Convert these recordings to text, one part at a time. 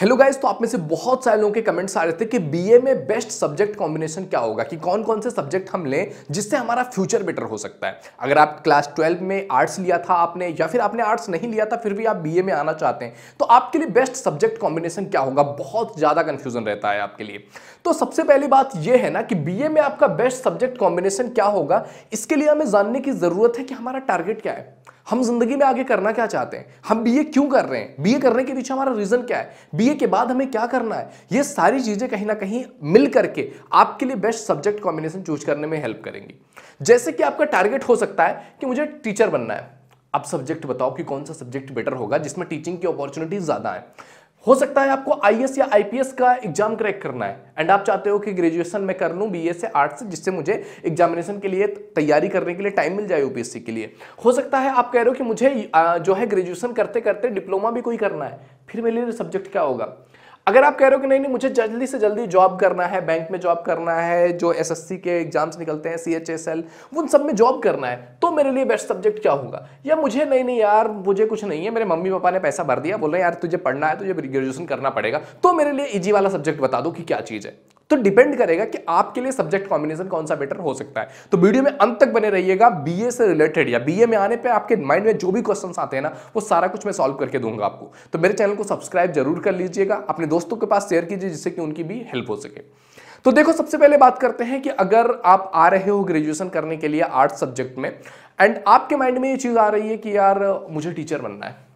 Hello guys तो आप में से बहुत सारे लोगों के कमेंट्स आ रहे थे कि बीए में बेस्ट सब्जेक्ट कॉम्बिनेशन क्या होगा कि कौन कौन से सब्जेक्ट हम लें जिससे हमारा फ्यूचर बेटर हो सकता है अगर आप क्लास ट्वेल्व में आर्ट्स लिया था आपने या फिर आपने आर्ट्स नहीं लिया था फिर भी आप बीए में आना चाहते हैं तो आपके लिए बेस्ट सब्जेक्ट कॉम्बिनेशन क्या होगा बहुत ज़्यादा कन्फ्यूजन रहता है आपके लिए तो सबसे पहली बात यह है ना कि बी में आपका बेस्ट सब्जेक्ट कॉम्बिनेशन क्या होगा इसके लिए हमें जानने की ज़रूरत है कि हमारा टारगेट क्या है हम जिंदगी में आगे करना क्या चाहते हैं हम बीए क्यों कर रहे हैं बीए करने के पीछे हमारा रीजन क्या है बीए के बाद हमें क्या करना है ये सारी चीजें कहीं ना कहीं मिल करके आपके लिए बेस्ट सब्जेक्ट कॉम्बिनेशन चूज करने में हेल्प करेंगी जैसे कि आपका टारगेट हो सकता है कि मुझे टीचर बनना है आप सब्जेक्ट बताओ कि कौन सा सब्जेक्ट बेटर होगा जिसमें टीचिंग की अपॉर्चुनिटीज ज्यादा है हो सकता है आपको आई या आईपीएस का एग्जाम क्रैक करना है एंड आप चाहते हो कि ग्रेजुएशन मैं कर लूँ बी से आर्ट्स से जिससे मुझे एग्जामिनेशन के लिए तैयारी करने के लिए टाइम मिल जाए यूपीएससी के लिए हो सकता है आप कह रहे हो कि मुझे जो है ग्रेजुएशन करते करते डिप्लोमा भी कोई करना है फिर मेरे लिए सब्जेक्ट क्या होगा अगर आप कह रहे हो कि नहीं नहीं मुझे जल्दी से जल्दी जॉब करना है बैंक में जॉब करना है जो एसएससी के एग्जाम्स निकलते हैं सी एच एस एल उन सब में जॉब करना है तो मेरे लिए बेस्ट सब्जेक्ट क्या होगा या मुझे नहीं नहीं यार मुझे कुछ नहीं है मेरे मम्मी पापा ने पैसा भर दिया बोल रहे यार तुझे पढ़ना है तुझे ग्रेजुएशन करना पड़ेगा तो मेरे लिए इजी वाला सब्जेक्ट बता दो कि क्या चीज़ है तो डिपेंड करेगा कि आपके लिए सब्जेक्ट कॉम्बिनेशन कौन सा बेटर हो सकता है तो वीडियो में अंत तक बने रहिएगा बीए से रिलेटेड या बीए में आने पे आपके माइंड में जो भी क्वेश्चंस आते हैं ना वो सारा कुछ मैं सॉल्व करके दूंगा आपको तो मेरे चैनल को सब्सक्राइब जरूर कर लीजिएगा अपने दोस्तों के पास शेयर कीजिए जिससे कि उनकी भी हेल्प हो सके तो देखो सबसे पहले बात करते हैं कि अगर आप आ रहे हो ग्रेजुएशन करने के लिए आर्ट्स सब्जेक्ट में एंड आपके माइंड में ये चीज़ आ रही है कि यार मुझे टीचर बनना है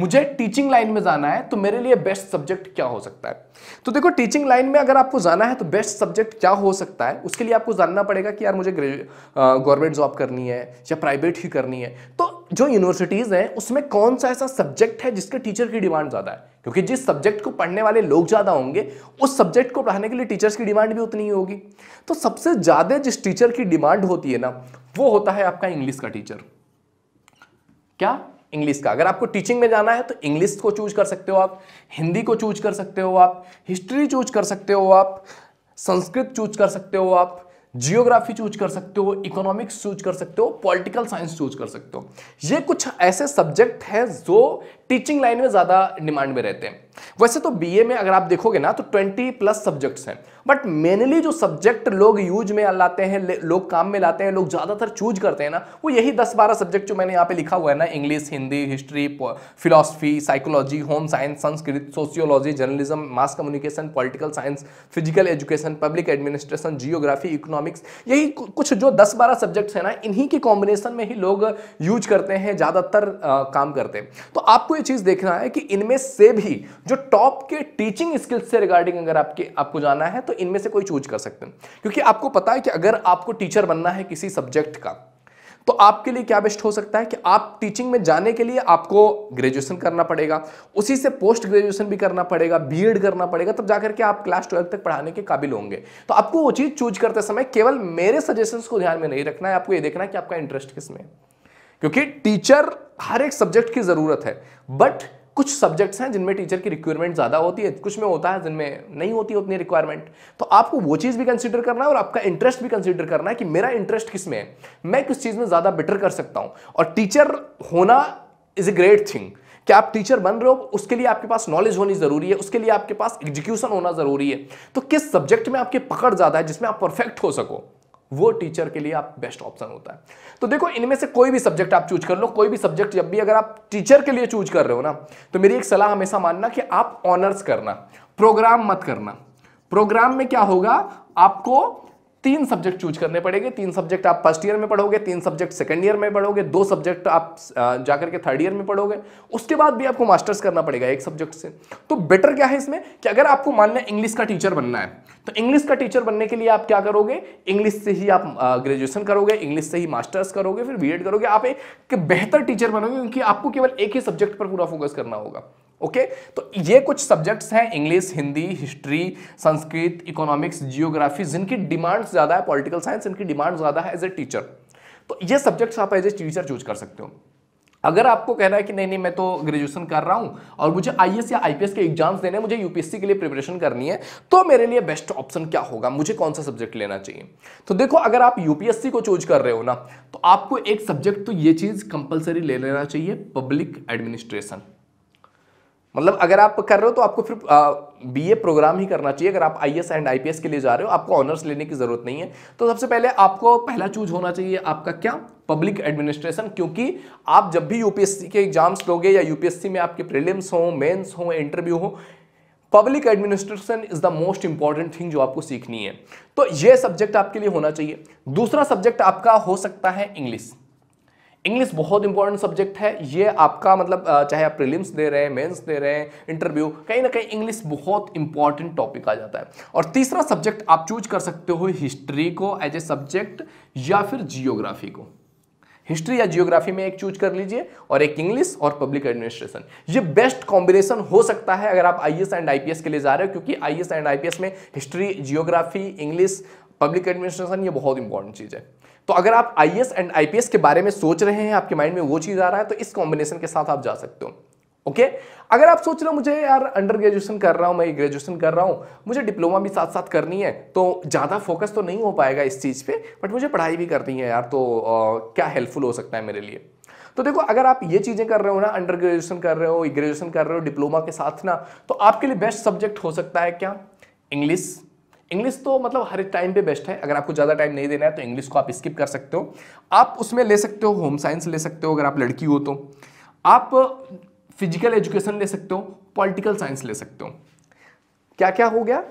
मुझे टीचिंग लाइन में जाना है तो मेरे लिए बेस्ट सब्जेक्ट क्या हो सकता है तो देखो टीचिंग लाइन में अगर आपको जाना है तो बेस्ट सब्जेक्ट क्या हो सकता है उसके लिए आपको जानना पड़ेगा कि यार मुझे गवर्नमेंट जॉब करनी है या प्राइवेट ही करनी है तो जो यूनिवर्सिटीज़ हैं उसमें कौन सा ऐसा सब्जेक्ट है जिसके टीचर की डिमांड ज़्यादा है क्योंकि जिस सब्जेक्ट को पढ़ने वाले लोग ज़्यादा होंगे उस सब्जेक्ट को पढ़ाने के लिए टीचर्स की डिमांड भी उतनी ही होगी तो सबसे ज़्यादा जिस टीचर की डिमांड होती है ना वो होता है आपका इंग्लिश का टीचर क्या इंग्लिश का अगर आपको टीचिंग में जाना है तो इंग्लिश को चूज कर सकते हो आप हिंदी को चूज कर सकते हो आप हिस्ट्री चूज कर सकते हो आप संस्कृत चूज कर सकते हो आप जियोग्राफी चूज कर सकते हो इकोनॉमिक्स चूज कर सकते हो पॉलिटिकल साइंस चूज कर सकते हो ये कुछ ऐसे सब्जेक्ट हैं जो टीचिंग लाइन में ज़्यादा डिमांड में रहते हैं वैसे तो बीए में अगर आप देखोगे ना तो 20 प्लस सब्जेक्ट्स हैं बट मेनली जो सब्जेक्ट लोग यूज में लाते हैं लोग काम में लाते हैं लोग ज़्यादातर चूज करते हैं ना वो यही 10-12 सब्जेक्ट जो मैंने यहाँ पे लिखा हुआ है ना English Hindi history philosophy psychology home science Sanskrit sociology journalism mass communication political science physical education public administration geography economics यही कुछ जो दस बारह सब्जेक्ट्स हैं ना इन्हीं के कॉम्बिनेशन में ही लोग यूज करते हैं ज़्यादातर काम करते हैं तो आपको हमें चीज देखना है कि इनमें से भी जो टॉप के टीचिंग स्किल्स से रिगार्डिंग अगर आपके आपको जाना है तो इनमें से कोई चूज कर सकते हैं क्योंकि आपको पता है कि अगर आपको टीचर बनना है किसी सब्जेक्ट का तो आपके लिए क्या बेस्ट हो सकता है कि आप टीचिंग में जाने के लिए आपको ग्रेजुएशन करना पड़ेगा उसी से पोस्ट ग्रेजुएशन भी करना पड़ेगा बी करना पड़ेगा तब जाकर के आप क्लास ट्वेल्व तक पढ़ाने के काबिल होंगे तो आपको वो चीज़ चूज करते समय केवल मेरे सजेशंस को ध्यान में नहीं रखना है आपको ये देखना है कि आपका इंटरेस्ट किसमें है क्योंकि टीचर हर एक सब्जेक्ट की ज़रूरत है बट कुछ सब्जेक्ट्स हैं जिनमें टीचर की रिक्वायरमेंट ज़्यादा होती है कुछ में होता है जिनमें नहीं होती उतनी रिक्वायरमेंट तो आपको वो चीज़ भी कंसिडर करना है और आपका इंटरेस्ट भी कंसिडर करना है कि मेरा इंटरेस्ट किस में है मैं किस चीज़ में ज़्यादा बेटर कर सकता हूं और टीचर होना इज़ ए ग्रेट थिंग क्या आप टीचर बन रहे हो उसके लिए आपके पास नॉलेज होनी जरूरी है उसके लिए आपके पास एग्जीक्यूशन होना जरूरी है तो किस सब्जेक्ट में आपकी पकड़ ज़्यादा है जिसमें आप परफेक्ट हो सको वो टीचर के लिए आप बेस्ट ऑप्शन होता है तो देखो इनमें से कोई भी सब्जेक्ट आप चूज कर लो कोई भी सब्जेक्ट जब भी अगर आप टीचर के लिए चूज कर रहे हो ना तो मेरी एक सलाह हमेशा मानना कि आप ऑनर्स करना प्रोग्राम मत करना प्रोग्राम में क्या होगा आपको तीन सब्जेक्ट चूज करने पड़ेंगे तीन सब्जेक्ट आप फर्स्ट ईयर में पढ़ोगे तीन सब्जेक्ट सेकेंड ईयर में पढ़ोगे दो सब्जेक्ट आप जाकर के थर्ड ईयर में पढ़ोगे उसके बाद भी आपको मास्टर्स करना पड़ेगा एक सब्जेक्ट से तो बेटर क्या है इसमें कि अगर आपको मानना है इंग्लिश का टीचर बनना है तो इंग्लिश का टीचर बनने के लिए आप क्या करोगे इंग्लिश से ही आप ग्रेजुएशन करोगे इंग्लिश से ही मास्टर्स करोगे फिर बी करोगे आप एक बेहतर टीचर बनोगे क्योंकि आपको केवल एक ही सब्जेक्ट पर पूरा फोकस करना होगा ओके तो ये कुछ सब्जेक्ट्स हैं English Hindi history Sanskrit economics geography जिनकी डिमांड ज़्यादा है पॉलिटिकल साइंस इनकी डिमांड ज़्यादा है एज ए टीचर तो ये सब्जेक्ट्स आप एज ए टीचर चूज कर सकते हो अगर आपको कहना है कि नहीं नहीं मैं तो ग्रेजुएशन कर रहा हूं और मुझे आई या आई के एग्जाम्स देने मुझे यूपीएससी के लिए प्रिपरेशन करनी है तो मेरे लिए बेस्ट ऑप्शन क्या होगा मुझे कौन सा सब्जेक्ट लेना चाहिए तो देखो अगर आप यूपीएससी को चूज कर रहे हो ना तो आपको एक सब्जेक्ट तो ये चीज़ कंपलसरी ले लेना चाहिए पब्लिक एडमिनिस्ट्रेशन मतलब अगर आप कर रहे हो तो आपको फिर बी ए प्रोग्राम ही करना चाहिए अगर आप I S and I P S के लिए जा रहे हो आपको ऑनर्स लेने की ज़रूरत नहीं है तो सबसे पहले आपको पहला चूज होना चाहिए आपका क्या पब्लिक एडमिनिस्ट्रेशन क्योंकि आप जब भी यूपीएससी के एग्जाम्स लोगे या यूपीएससी में आपके प्रिलियम्स हों मेन्स हो इंटरव्यू हो public administration is the most important thing जो आपको सीखनी है तो ये सब्जेक्ट आपके लिए होना चाहिए दूसरा सब्जेक्ट आपका हो सकता है इंग्लिश इंग्लिश बहुत इंपॉर्टेंट सब्जेक्ट है ये आपका मतलब चाहे आप प्रीलिम्स दे रहे हैं मेंस दे रहे हैं इंटरव्यू कहीं ना कहीं इंग्लिश बहुत इंपॉर्टेंट टॉपिक आ जाता है और तीसरा सब्जेक्ट आप चूज कर सकते हो हिस्ट्री को एज ए सब्जेक्ट या फिर जियोग्राफी को हिस्ट्री या जियोग्राफी में एक चूज कर लीजिए और एक इंग्लिश और पब्लिक एडमिनिस्ट्रेशन ये बेस्ट कॉम्बिनेशन हो सकता है अगर आप आईएएस एंड आईपीएस के लिए जा रहे हो क्योंकि आईएएस एंड आईपीएस में history geography English public administration ये बहुत इंपॉर्टेंट चीज़ है तो अगर आप आई एंड आई के बारे में सोच रहे हैं आपके माइंड में वो चीज़ आ रहा है तो इस कॉम्बिनेशन के साथ आप जा सकते हो ओके okay? अगर आप सोच रहे हो मुझे यार अंडर ग्रेजुएशन कर रहा हूँ मैं ग्रेजुएशन कर रहा हूँ मुझे डिप्लोमा भी साथ साथ करनी है तो ज़्यादा फोकस तो नहीं हो पाएगा इस चीज़ पे बट मुझे पढ़ाई भी करनी है यार तो आ, क्या हेल्पफुल हो सकता है मेरे लिए तो देखो अगर आप ये चीज़ें कर रहे हो ना अंडर ग्रेजुएशन कर रहे हो ग्रेजुएशन कर रहे हो डिप्लोमा के साथ ना तो आपके लिए बेस्ट सब्जेक्ट हो सकता है क्या इंग्लिश इंग्लिश तो मतलब हर टाइम पे बेस्ट है अगर आपको ज़्यादा टाइम नहीं देना है तो इंग्लिश को आप स्किप कर सकते हो आप उसमें ले सकते हो होम साइंस ले सकते हो अगर आप लड़की हो तो आप फिजिकल एजुकेशन ले सकते हो पॉलिटिकल साइंस ले सकते हो क्या क्या हो गया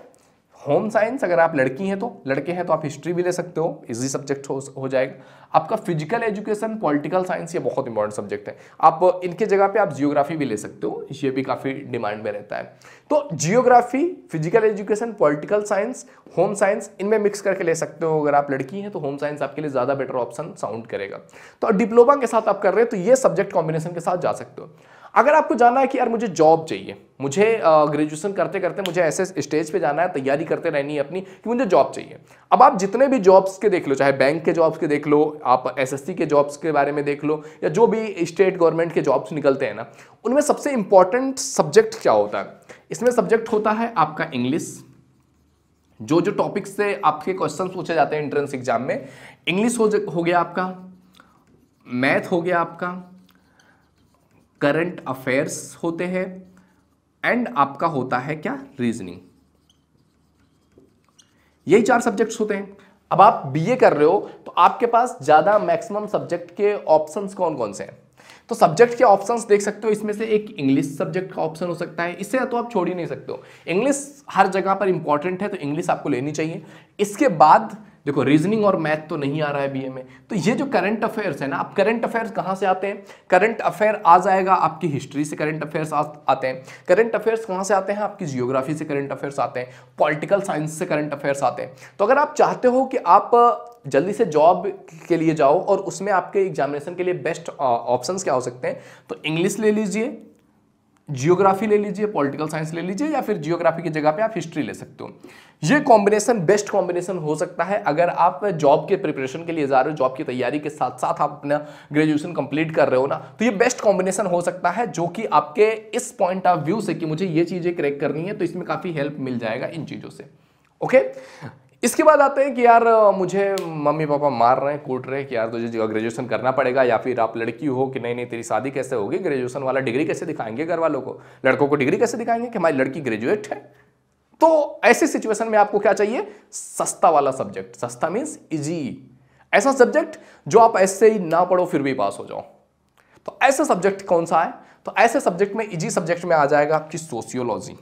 होम साइंस अगर आप लड़की हैं तो लड़के हैं तो आप हिस्ट्री भी ले सकते हो इजी सब्जेक्ट हो, हो जाएगा आपका फिजिकल एजुकेशन पॉलिटिकल साइंस ये बहुत इंपॉर्टेंट सब्जेक्ट है आप इनके जगह पे आप जियोग्राफी भी ले सकते हो ये भी काफ़ी डिमांड में रहता है तो geography physical education political science home science इनमें मिक्स करके ले सकते हो अगर आप लड़की हैं तो होम साइंस आपके लिए ज़्यादा बेटर ऑप्शन साउंड करेगा तो डिप्लोमा के साथ आप कर रहे हो तो ये सब्जेक्ट कॉम्बिनेशन के साथ जा सकते हो अगर आपको जाना है कि यार मुझे जॉब चाहिए मुझे ग्रेजुएशन करते करते मुझे ऐसे स्टेज पे जाना है तैयारी करते रहनी है अपनी कि मुझे जॉब चाहिए अब आप जितने भी जॉब्स के देख लो चाहे बैंक के जॉब्स के देख लो आप एसएससी के जॉब्स के बारे में देख लो या जो भी स्टेट गवर्नमेंट के जॉब्स निकलते हैं ना उनमें सबसे इंपॉर्टेंट सब्जेक्ट क्या होता है इसमें सब्जेक्ट होता है आपका इंग्लिश जो जो टॉपिक्स से आपके क्वेश्चन पूछे जाते हैं एंट्रेंस एग्जाम में इंग्लिश हो, हो गया आपका मैथ हो गया आपका करंट अफेयर्स होते हैं एंड आपका होता है क्या रीजनिंग यही चार सब्जेक्ट्स होते हैं अब आप बीए कर रहे हो तो आपके पास ज़्यादा मैक्सिमम सब्जेक्ट के ऑप्शंस कौन कौन से हैं तो सब्जेक्ट के ऑप्शंस देख सकते हो इसमें से एक इंग्लिश सब्जेक्ट का ऑप्शन हो सकता है इससे तो आप छोड़ ही नहीं सकते हो इंग्लिश हर जगह पर इंपॉर्टेंट है तो इंग्लिश आपको लेनी चाहिए इसके बाद देखो रीजनिंग और मैथ तो नहीं आ रहा है बीए में तो ये जो करंट अफेयर्स है ना आप करंट अफेयर्स कहाँ से आते हैं करंट अफेयर आ जाएगा आपकी हिस्ट्री से करंट अफेयर्स आते हैं करंट अफेयर्स कहाँ से आते हैं आपकी जियोग्राफी से करंट अफेयर्स आते हैं पॉलिटिकल साइंस से करंट अफेयर्स आते हैं तो अगर आप चाहते हो कि आप जल्दी से जॉब के लिए जाओ और उसमें आपके एग्जामिनेशन के लिए बेस्ट ऑप्शंस क्या हो सकते हैं तो इंग्लिश ले लीजिए जियोग्राफी ले लीजिए पॉलिटिकल साइंस ले लीजिए या फिर जियोग्राफी की जगह पे आप हिस्ट्री ले सकते हो ये कॉम्बिनेशन बेस्ट कॉम्बिनेशन हो सकता है अगर आप जॉब के प्रिपरेशन के लिए जा रहे हो जॉब की तैयारी के साथ साथ आप अपना ग्रेजुएशन कंप्लीट कर रहे हो ना तो ये बेस्ट कॉम्बिनेशन हो सकता है जो कि आपके इस पॉइंट ऑफ व्यू से कि मुझे ये चीज़ें क्रैक करनी है तो इसमें काफ़ी हेल्प मिल जाएगा इन चीज़ों से ओके इसके बाद आते हैं कि यार मुझे मम्मी पापा मार रहे हैं कूट रहे हैं कि यार तुझे ग्रेजुएशन करना पड़ेगा या फिर आप लड़की हो कि नहीं नहीं तेरी शादी कैसे होगी ग्रेजुएशन वाला डिग्री कैसे दिखाएंगे घर वालों को लड़कों को डिग्री कैसे दिखाएंगे कि हमारी लड़की ग्रेजुएट है तो ऐसी सिचुएशन में आपको क्या चाहिए सस्ता वाला सब्जेक्ट सस्ता मीन्स इजी ऐसा सब्जेक्ट जो आप ऐसे ही ना पढ़ो फिर भी पास हो जाओ तो ऐसा सब्जेक्ट कौन सा है तो ऐसे सब्जेक्ट में इजी सब्जेक्ट में आ जाएगा आपकी सोशियोलॉजी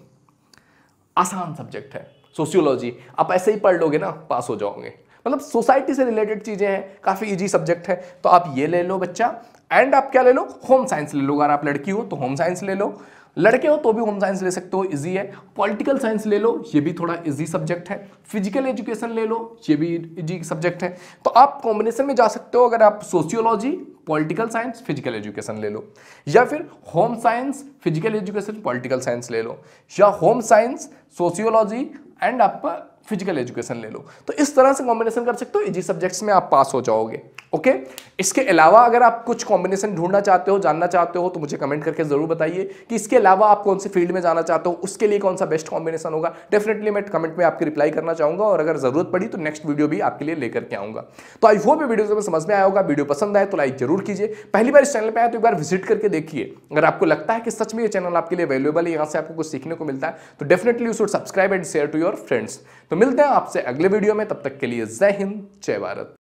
आसान सब्जेक्ट है सोशियोलॉजी आप ऐसे ही पढ़ लोगे ना पास हो जाओगे मतलब सोसाइटी से रिलेटेड चीज़ें हैं काफ़ी इजी सब्जेक्ट है तो आप ये ले लो बच्चा एंड आप क्या ले लो होम साइंस ले लो अगर आप लड़की हो तो होम साइंस ले लो लड़के हो तो भी होम साइंस ले सकते हो इजी है पॉलिटिकल साइंस ले लो ये भी थोड़ा इजी सब्जेक्ट है फिजिकल एजुकेशन ले लो ये भी इजी सब्जेक्ट है तो आप कॉम्बिनेशन में जा सकते हो अगर आप sociology political science physical education ले लो या फिर home science physical education political science ले लो या होम साइंस सोशियोलॉजी एंड आपका फिजिकल एजुकेशन ले लो तो इस तरह से कॉम्बिनेशन कर सकते हो इजी सब्जेक्ट्स में आप पास हो जाओगे ओके okay? इसके अलावा अगर आप कुछ कॉम्बिनेशन ढूंढना चाहते हो जानना चाहते हो तो मुझे कमेंट करके जरूर बताइए कि इसके अलावा आप कौन से फील्ड में जाना चाहते हो उसके लिए कौन सा बेस्ट कॉम्बिनेशन होगा डेफिनेटली मैं कमेंट में आपकी रिप्लाई करना चाहूंगा और अगर जरूरत पड़ी तो नेक्स्ट वीडियो भी आपके लिए लेकर के आऊंगा तो आई होप वीडियो से समझ में आया होगा वीडियो पसंद आए तो लाइक जरूर कीजिए पहली बार इस चैनल पर आए तो एक बार विजिट करके देखिए अगर आपको लगता है कि सच में यह चैनल आपके लिए अवेलेबल है यहाँ से आपको कुछ सीखने को मिलता है तो definitely you should subscribe and share to your friends तो मिलते हैं आपसे अगले वीडियो में तब तक के लिए जय हिंद जय भारत